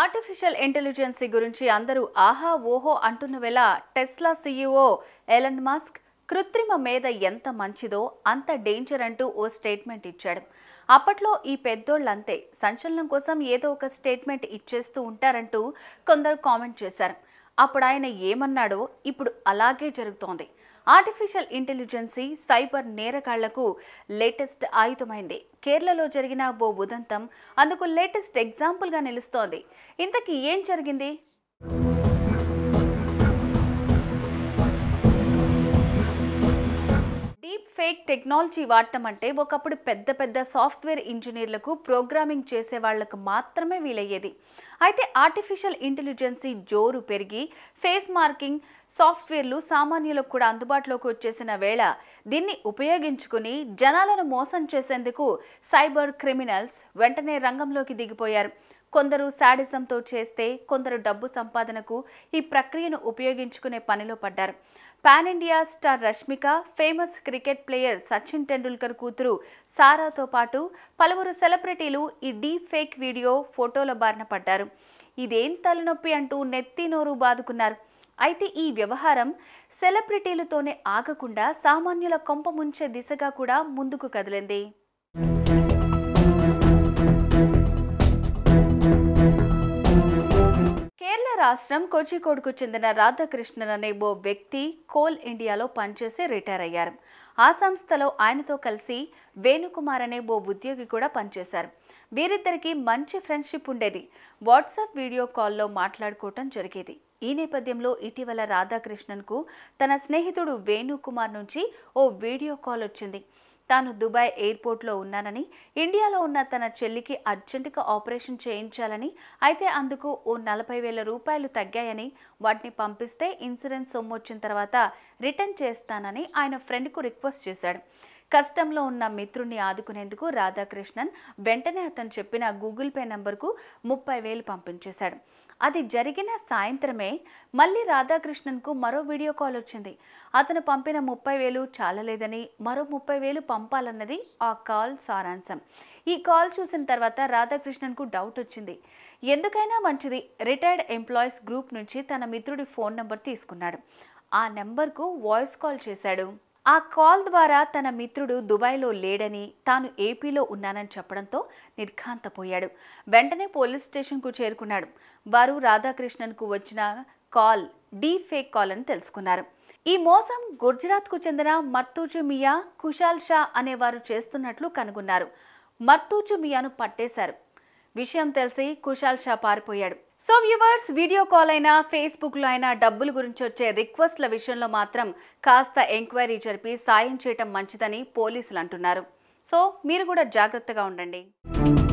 artificial intelligence గురించి అందరూ ఆహా ఓహో అంటున్న వేళ టెస్లా సీఈఓ ఎలన్ మాస్క్ కృత్రిమ మీద ఎంత మంచిదో అంత డేంజర్ అంటూ ఓ స్టేట్మెంట్ ఇచ్చాడు అప్పట్లో ఈ పెద్దోళ్ళంతే సంచలనం కోసం ఏదో ఒక స్టేట్మెంట్ ఇచ్చేస్తూ ఉంటారంటూ కొందరు కామెంట్ చేశారు అప్పుడు ఆయన ఏమన్నాడో ఇప్పుడు అలాగే జరుగుతోంది ఆర్టిఫిషియల్ ఇంటెలిజెన్సీ సైబర్ నేరకాళ్లకు లేటెస్ట్ ఆయుధమైంది కేరళలో జరిగిన ఓ ఉదంతం అందుకు లేటెస్ట్ ఎగ్జాంపుల్గా నిలుస్తోంది ఇంతకీ ఏం జరిగింది ఫేక్ టెక్నాలజీ వాడటం అంటే ఒకప్పుడు పెద్ద పెద్ద సాఫ్ట్వేర్ ఇంజనీర్లకు ప్రోగ్రామింగ్ చేసే వాళ్లకు మాత్రమే వీలయ్యేది అయితే ఆర్టిఫిషియల్ ఇంటెలిజెన్సీ జోరు పెరిగి ఫేస్ మార్కింగ్ సాఫ్ట్వేర్లు సామాన్యులకు కూడా అందుబాటులోకి వచ్చేసిన వేళ దీన్ని ఉపయోగించుకుని జనాలను మోసం చేసేందుకు సైబర్ క్రిమినల్స్ వెంటనే రంగంలోకి దిగిపోయారు కొందరు శాడిజంతో చేస్తే కొందరు డబ్బు సంపాదనకు ఈ ప్రక్రియను ఉపయోగించుకునే పనిలో పడ్డారు pan India star Rashmika famous cricket player Sachin Tendulkar కూతురు సారాతో పాటు పలువురు సెలబ్రిటీలు ఈ డీప్ ఫేక్ వీడియో ఫోటోల బారిన పడ్డారు ఇదేం తలనొప్పి అంటూ నెత్తి నోరు బాదుకున్నారు అయితే ఈ వ్యవహారం సెలబ్రిటీలతోనే ఆగకుండా సామాన్యుల కొంప ముంచే దిశగా కూడా ముందుకు కదిలింది కేరళ రాష్ట్రం కోచికోడ్కు చెందిన రాధాకృష్ణన్ అనే ఓ వ్యక్తి కోల్ ఇండియాలో పనిచేసి రిటైర్ అయ్యారు ఆ సంస్థలో ఆయనతో కలిసి వేణుకుమార్ అనే ఓ ఉద్యోగి కూడా పనిచేశారు వీరిద్దరికి మంచి ఫ్రెండ్షిప్ ఉండేది వాట్సాప్ వీడియో కాల్లో మాట్లాడుకోవటం జరిగేది ఈ నేపథ్యంలో ఇటీవల రాధాకృష్ణన్కు తన స్నేహితుడు వేణుకుమార్ నుంచి ఓ వీడియో కాల్ వచ్చింది తాను దుబాయ్ ఎయిర్పోర్ట్లో ఉన్నానని ఇండియాలో ఉన్న తన చెల్లికి అర్జెంటుగా ఆపరేషన్ చేయించాలని అయితే అందుకు ఓ నలభై వేల రూపాయలు తగ్గాయని వాటిని పంపిస్తే ఇన్సూరెన్స్ సొమ్ము వచ్చిన తర్వాత రిటర్న్ చేస్తానని ఆయన ఫ్రెండ్కు రిక్వెస్ట్ చేశాడు కష్టంలో ఉన్న మిత్రుణ్ణి ఆదుకునేందుకు రాధాకృష్ణన్ వెంటనే అతను చెప్పిన గూగుల్ పే నంబర్కు ముప్పై వేలు పంపించేశాడు అది జరిగిన సాయంత్రమే మళ్ళీ రాధాకృష్ణన్కు మరో వీడియో కాల్ వచ్చింది అతను పంపిన ముప్పై వేలు చాలలేదని మరో ముప్పై వేలు పంపాలన్నది ఆ కాల్ సారాంశం ఈ కాల్ చూసిన తర్వాత రాధాకృష్ణన్కు డౌట్ వచ్చింది ఎందుకైనా మంచిది రిటైర్డ్ ఎంప్లాయీస్ గ్రూప్ నుంచి తన మిత్రుడి ఫోన్ నెంబర్ తీసుకున్నాడు ఆ నెంబర్కు వాయిస్ కాల్ చేశాడు ఆ కాల్ ద్వారా తన మిత్రుడు దుబాయ్లో లేడని తాను ఏపీలో ఉన్నానని చెప్పడంతో నిర్ఘాంతపోయాడు వెంటనే పోలీస్ స్టేషన్కు చేరుకున్నాడు వారు రాధాకృష్ణన్కు వచ్చిన కాల్ డీ ఫేక్ కాల్ అని తెలుసుకున్నారు ఈ మోసం గుజరాత్కు చెందిన మర్తూజు మియా కుషాల్ షా అనేవారు చేస్తున్నట్లు కనుగొన్నారు మర్తూజు మియాను పట్టేశారు విషయం తెలిసి కుషాల్ షా పారిపోయాడు సో వ్యూవర్స్ వీడియో కాల్ అయినా ఫేస్బుక్లో అయినా డబ్బుల గురించి వచ్చే రిక్వెస్ట్ల విషయంలో మాత్రం కాస్త ఎంక్వైరీ జరిపి సాయం చేయటం మంచిదని పోలీసులు అంటున్నారు సో మీరు కూడా జాగ్రత్తగా ఉండండి